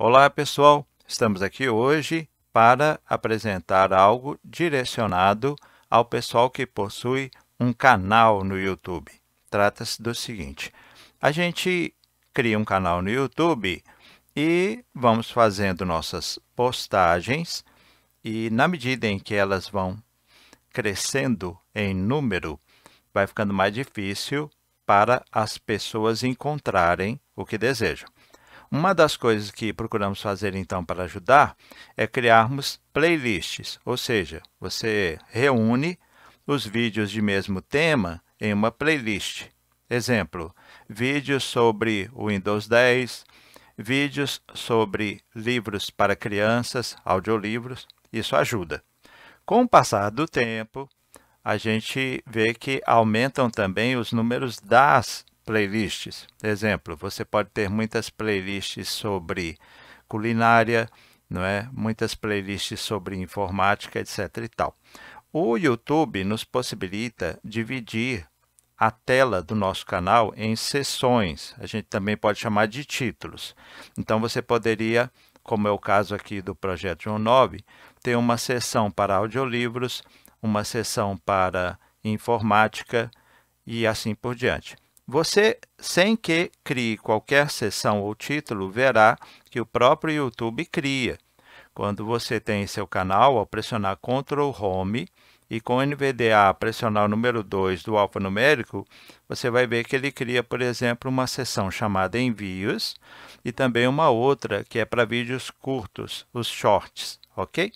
Olá, pessoal! Estamos aqui hoje para apresentar algo direcionado ao pessoal que possui um canal no YouTube. Trata-se do seguinte: a gente cria um canal no YouTube e vamos fazendo nossas postagens, e na medida em que elas vão crescendo em número, vai ficando mais difícil para as pessoas encontrarem o que desejam. Uma das coisas que procuramos fazer então para ajudar é criarmos playlists, ou seja, você reúne os vídeos de mesmo tema em uma playlist. Exemplo, vídeos sobre o Windows 10, vídeos sobre livros para crianças, audiolivros, isso ajuda. Com o passar do tempo, a gente vê que aumentam também os números das playlists. Exemplo, você pode ter muitas playlists sobre culinária, não é? Muitas playlists sobre informática, etc e tal. O YouTube nos possibilita dividir a tela do nosso canal em sessões. A gente também pode chamar de títulos. Então você poderia, como é o caso aqui do projeto João 9, ter uma sessão para audiolivros, uma sessão para informática e assim por diante. Você, sem que crie qualquer seção ou título, verá que o próprio YouTube cria. Quando você tem seu canal, ao pressionar Ctrl Home e com NVDA pressionar o número 2 do alfanumérico, você vai ver que ele cria, por exemplo, uma seção chamada Envios e também uma outra que é para vídeos curtos, os Shorts, ok?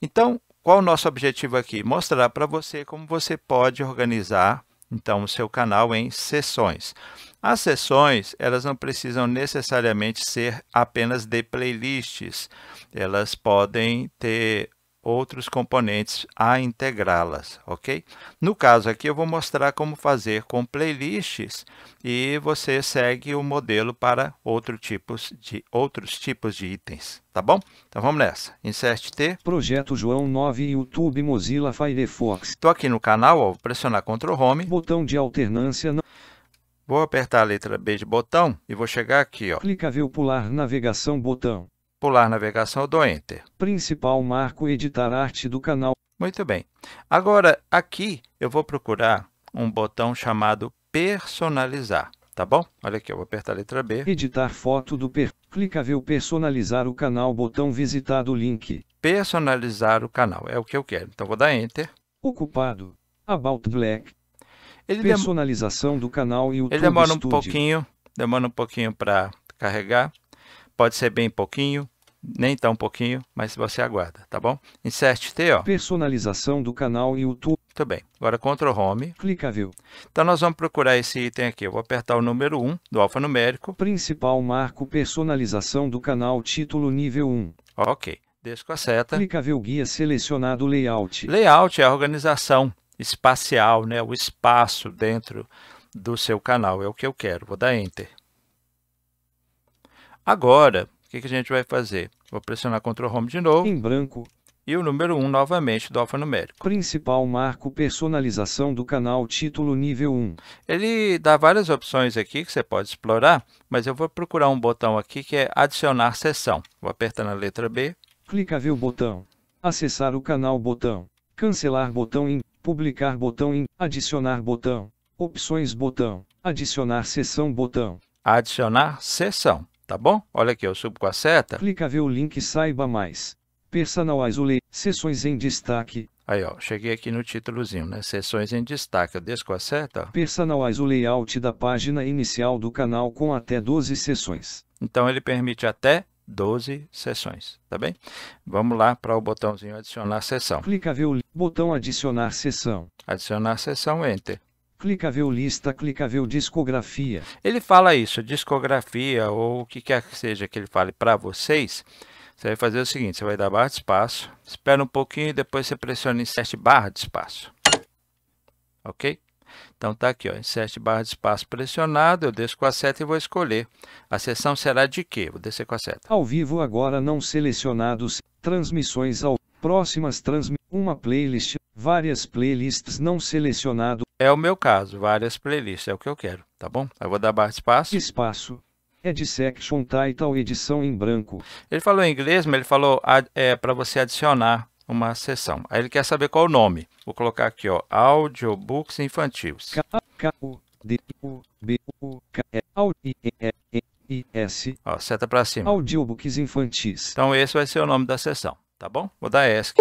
Então, qual o nosso objetivo aqui? Mostrar para você como você pode organizar então o seu canal em sessões. As sessões, elas não precisam necessariamente ser apenas de playlists. Elas podem ter outros componentes a integrá-las, ok? No caso aqui eu vou mostrar como fazer com playlists e você segue o modelo para outro tipos de, outros tipos de itens, tá bom? Então vamos nessa. Insert T. Projeto João 9 YouTube Mozilla Firefox. Estou aqui no canal, ó, vou pressionar Ctrl Home. Botão de alternância. Não... Vou apertar a letra B de botão e vou chegar aqui, ó. o pular navegação botão pular navegação eu dou Enter. Principal marco editar arte do canal. Muito bem. Agora, aqui eu vou procurar um botão chamado personalizar, tá bom? Olha aqui, eu vou apertar a letra B. Editar foto do per... o personalizar o canal, botão visitar do link. Personalizar o canal, é o que eu quero. Então, vou dar Enter. Ocupado. About Black. Ele Personalização dem... do canal e o Ele demora um Studio. pouquinho, demora um pouquinho para carregar. Pode ser bem pouquinho, nem tão pouquinho, mas você aguarda, tá bom? Insert T, ó. Personalização do canal YouTube. Muito bem. Agora Ctrl Home. clica View. Então nós vamos procurar esse item aqui. Eu vou apertar o número 1 do alfanumérico. Principal marco personalização do canal título nível 1. OK. Desco a seta. Clica View guia selecionado layout. Layout é a organização espacial, né? O espaço dentro do seu canal. É o que eu quero. Vou dar Enter. Agora, o que, que a gente vai fazer? Vou pressionar Ctrl Home de novo. Em branco. E o número 1 novamente do alfanumérico. Principal marco personalização do canal título nível 1. Ele dá várias opções aqui que você pode explorar, mas eu vou procurar um botão aqui que é adicionar sessão. Vou apertar na letra B. o botão. Acessar o canal botão. Cancelar botão em. Publicar botão em. Adicionar botão. Opções botão. Adicionar sessão botão. Adicionar sessão tá bom? Olha aqui, eu subo com a seta. Clica ver o link saiba mais. Personal Azule, sessões em destaque. Aí, ó, cheguei aqui no títulozinho, né? Sessões em destaque. Eu desço a seta. Personalize o layout da página inicial do canal com até 12 sessões. Então, ele permite até 12 sessões, tá bem? Vamos lá para o botãozinho adicionar sessão. Clica ver o botão adicionar sessão. Adicionar sessão, enter. Clicável lista, clicável discografia. Ele fala isso, discografia ou o que quer que seja que ele fale para vocês. Você vai fazer o seguinte, você vai dar barra de espaço, espera um pouquinho e depois você pressiona insert barra de espaço. Ok? Então tá aqui, ó, insert barra de espaço pressionado, eu desço com a seta e vou escolher. A sessão será de quê? Vou descer com a seta. Ao vivo agora não selecionados, transmissões ao... Próximas transmissões. Uma playlist, várias playlists não selecionado. É o meu caso, várias playlists, é o que eu quero, tá bom? Eu vou dar barra espaço. Espaço. É Ed Section Title Edição em branco. Ele falou em inglês, mas ele falou é, para você adicionar uma sessão. Aí ele quer saber qual o nome. Vou colocar aqui, ó, audiobooks infantis. K K U D U B U K E A I E E I S. Ó, seta para cima. Audiobooks infantis. Então esse vai ser o nome da sessão, tá bom? Vou dar ESC.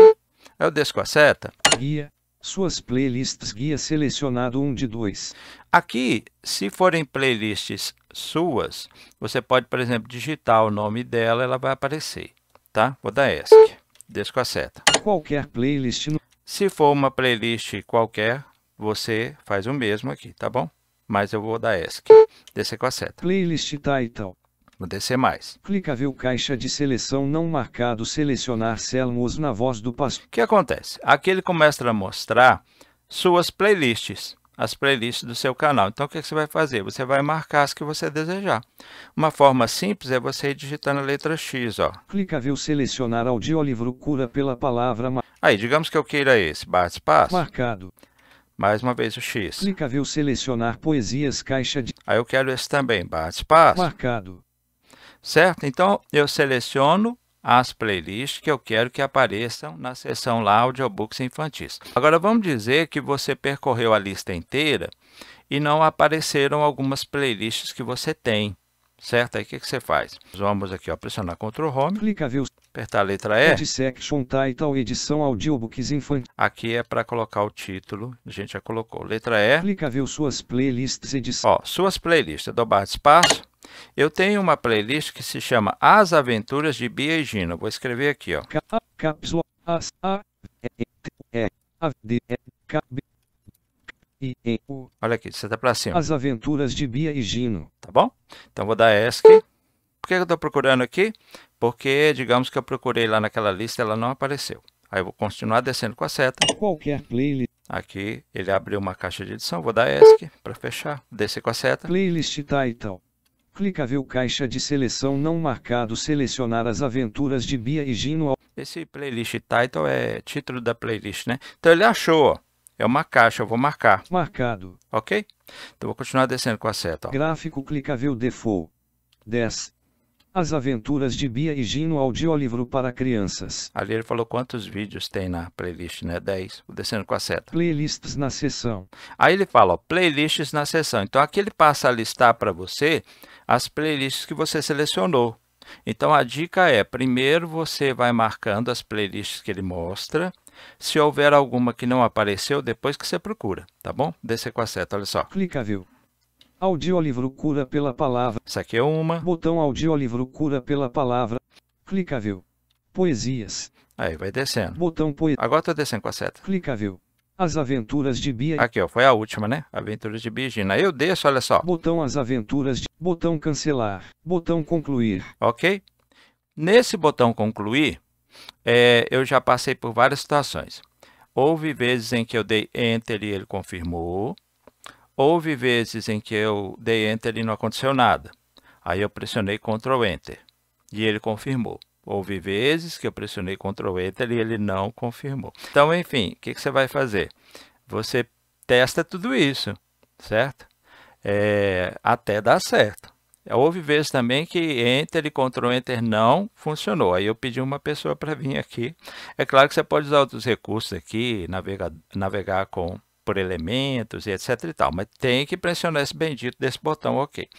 Eu é desço com a seta. Guia. Suas playlists guia selecionado um de dois. Aqui, se forem playlists suas, você pode, por exemplo, digitar o nome dela, ela vai aparecer, tá? Vou dar ESC. Desço com a seta. Qualquer playlist. No... Se for uma playlist qualquer, você faz o mesmo aqui, tá bom? Mas eu vou dar ESC. Descer com a seta. Playlist title no DC+. Clicável caixa de seleção não marcado selecionar Selmos na voz do pastor. O que acontece? Aqui ele começa a mostrar suas playlists, as playlists do seu canal. Então o que, você vai fazer? Você vai marcar as que você desejar. Uma forma simples é você digitar na letra X, ó. Clicável selecionar audiolivro cura pela palavra. Aí, digamos que eu queira esse, bate espaço. Marcado. Mais uma vez o X. o selecionar poesias caixa de... Aí eu quero esse também, bate espaço. Marcado certo? Então, eu seleciono as playlists que eu quero que apareçam na seção lá Audiobooks Infantis. Agora, vamos dizer que você percorreu a lista inteira e não apareceram algumas playlists que você tem, certo? Aí, o que, que você faz? Vamos aqui, ó, pressionar Ctrl Home, Clica, viu? apertar a letra E. Section Title Edição Audiobooks Infantis. Aqui é para colocar o título, a gente já colocou. Letra E. Clica, viu? Suas playlists edição. Ó, suas playlists, dobrar espaço eu tenho uma playlist que se chama As Aventuras de Bia e Gino. Vou escrever aqui, ó. Olha aqui, você tá para cima. As Aventuras de Bia e Gino. Tá bom? Então vou dar ESC. Por que eu estou procurando aqui? Porque, digamos que eu procurei lá naquela lista, ela não apareceu. Aí eu vou continuar descendo com a seta. Qualquer playlist. Aqui ele abriu uma caixa de edição, vou dar ESC para fechar, descer com a seta. Playlist title. Tá, então. Clicável caixa de seleção não marcado selecionar as aventuras de Bia e Gino. Esse playlist title é título da playlist, né? Então ele achou, ó. É uma caixa, eu vou marcar. Marcado. Ok? Então vou continuar descendo com a seta. Ó. Gráfico clicável default. 10. As Aventuras de Bia e Gino audiolivro para crianças. Ali ele falou quantos vídeos tem na playlist, né? 10. Vou descendo com a seta. Playlists na sessão. Aí ele fala, ó, playlists na sessão. Então aqui ele passa a listar para você as playlists que você selecionou. Então a dica é, primeiro você vai marcando as playlists que ele mostra. Se houver alguma que não apareceu, depois que você procura, tá bom? Descer com a seta, olha só. Clica, viu? Audiolivro cura pela palavra. Isso aqui é uma. Botão audiolivro cura pela palavra. Clicável. Poesias. Aí vai descendo. Botão poesia. Agora estou tá descendo com a seta. Clicável. As Aventuras de Bia. Aqui, ó, foi a última, né? Aventuras de Bia Gina. Eu desço, olha só. Botão As Aventuras de... Botão Cancelar. Botão Concluir. Ok? Nesse botão Concluir, é, eu já passei por várias situações. Houve vezes em que eu dei Enter e ele confirmou. Houve vezes em que eu dei Enter e não aconteceu nada. Aí eu pressionei Ctrl Enter e ele confirmou. Houve vezes que eu pressionei Ctrl Enter e ele não confirmou. Então, enfim, o que, que, você vai fazer? Você testa tudo isso, certo? É, até dar certo. Houve vezes também que Enter e Ctrl Enter não funcionou. Aí eu pedi uma pessoa para vir aqui. É claro que você pode usar outros recursos aqui, navegar, navegar com por elementos e etc e tal, mas tem que pressionar esse bendito desse botão OK.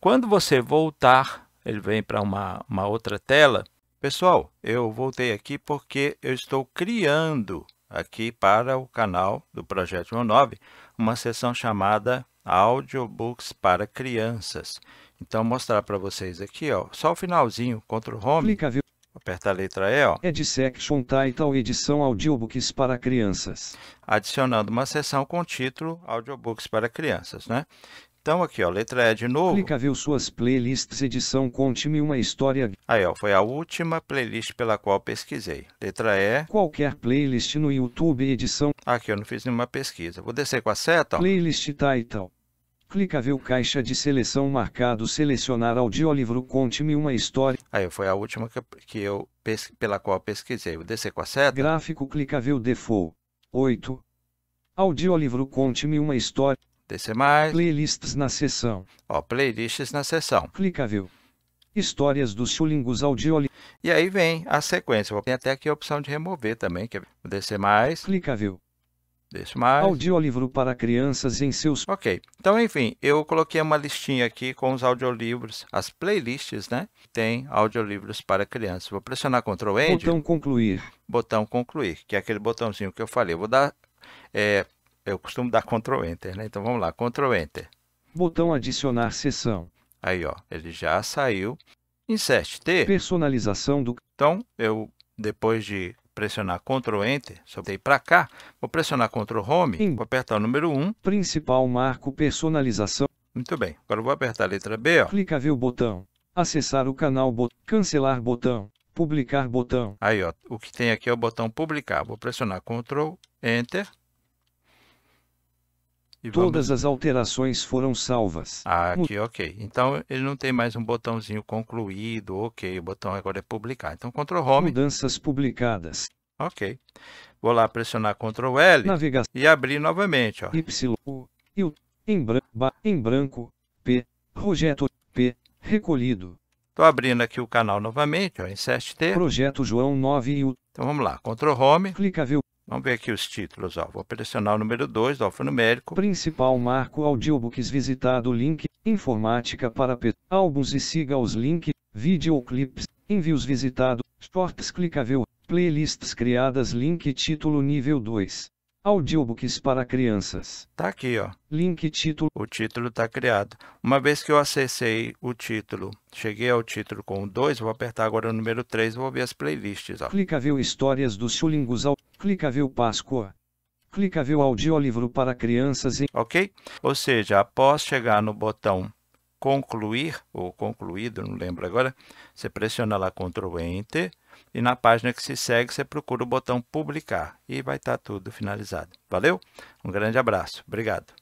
Quando você voltar, ele vem para uma, uma outra tela. Pessoal, eu voltei aqui porque eu estou criando aqui para o canal do Projeto 19 uma sessão chamada Audiobooks para Crianças. Então, mostrar para vocês aqui, ó, só o finalzinho, Ctrl Home. Clica, Aperta a letra E, ó. Ed Section Title Edição Audiobooks para crianças. Adicionando uma seção com título Audiobooks para crianças, né? Então, aqui, ó, letra E de novo. viu suas playlists, edição Conte-me uma história. Aí, ó, foi a última playlist pela qual pesquisei. Letra E. Qualquer playlist no YouTube, edição. Aqui, eu não fiz nenhuma pesquisa. Vou descer com a seta, ó. Playlist title. Tá, então. Clicável caixa de seleção marcado selecionar audiolivro conte-me uma história. Aí foi a última que, que eu pela qual eu pesquisei. o DC com a seta. Gráfico clicável default. 8. Audiolivro conte-me uma história. Descer mais. Playlists na sessão Ó, playlists na seção. Clicável. Histórias dos chulingos audiolivro. E aí vem a sequência. Tem até aqui a opção de remover também. Quer é- ver? Descer mais. Clicável. Deixa mais. Audiolivro para crianças em seus. Ok. Então, enfim, eu coloquei uma listinha aqui com os audiolivros, as playlists, né? Tem audiolivros para crianças. Vou pressionar Ctrl End. Botão concluir. Botão concluir, que é aquele botãozinho que eu falei. Eu vou dar. É, eu costumo dar Ctrl Enter, né? Então vamos lá, Ctrl Enter. Botão adicionar sessão. Aí, ó, ele já saiu. Insert T. Personalização do. Então, eu depois de pressionar Ctrl Enter, soltei para cá, vou pressionar Ctrl Home, vou apertar o número 1. Principal marco personalização. Muito bem, agora vou apertar a letra B. Ó. o botão. Acessar o canal bot... Cancelar botão. Publicar botão. Aí, ó, o que tem aqui é o botão publicar. Vou pressionar Ctrl Enter. E Todas vamos... as alterações foram salvas. Ah, aqui, ok. Então ele não tem mais um botãozinho concluído, ok. O botão agora é publicar. Então, Ctrl Home. Mudanças publicadas. Ok. Vou lá pressionar Ctrl L e abrir novamente. Ó. Y, U, em, bran ba, em branco, P, projeto, P, recolhido. Estou abrindo aqui o canal novamente, ó, Insert T. Projeto João 9 e U. Então vamos lá, Ctrl Home. Clicável, Vamos ver aqui os títulos. Ó. Vou selecionar o número 2 do alfanumérico. Principal marco audiobooks visitado link, informática para pet, álbuns e siga os links. videoclips, envios visitado, shorts clicável, playlists criadas link título nível 2. Audiobooks para crianças. Tá aqui, ó. Link título. O título está criado. Uma vez que eu acessei o título, cheguei ao título com o 2, vou apertar agora o número 3 vou ver as playlists, ó. ver Histórias dos chulingos. ao Clica ver Páscoa. Clica Clicável Audiolivro para crianças e... OK? Ou seja, após chegar no botão concluir ou concluído, não lembro agora, você pressiona lá Ctrl Enter e na página que se segue você procura o botão publicar e vai estar tudo finalizado. Valeu? Um grande abraço. Obrigado.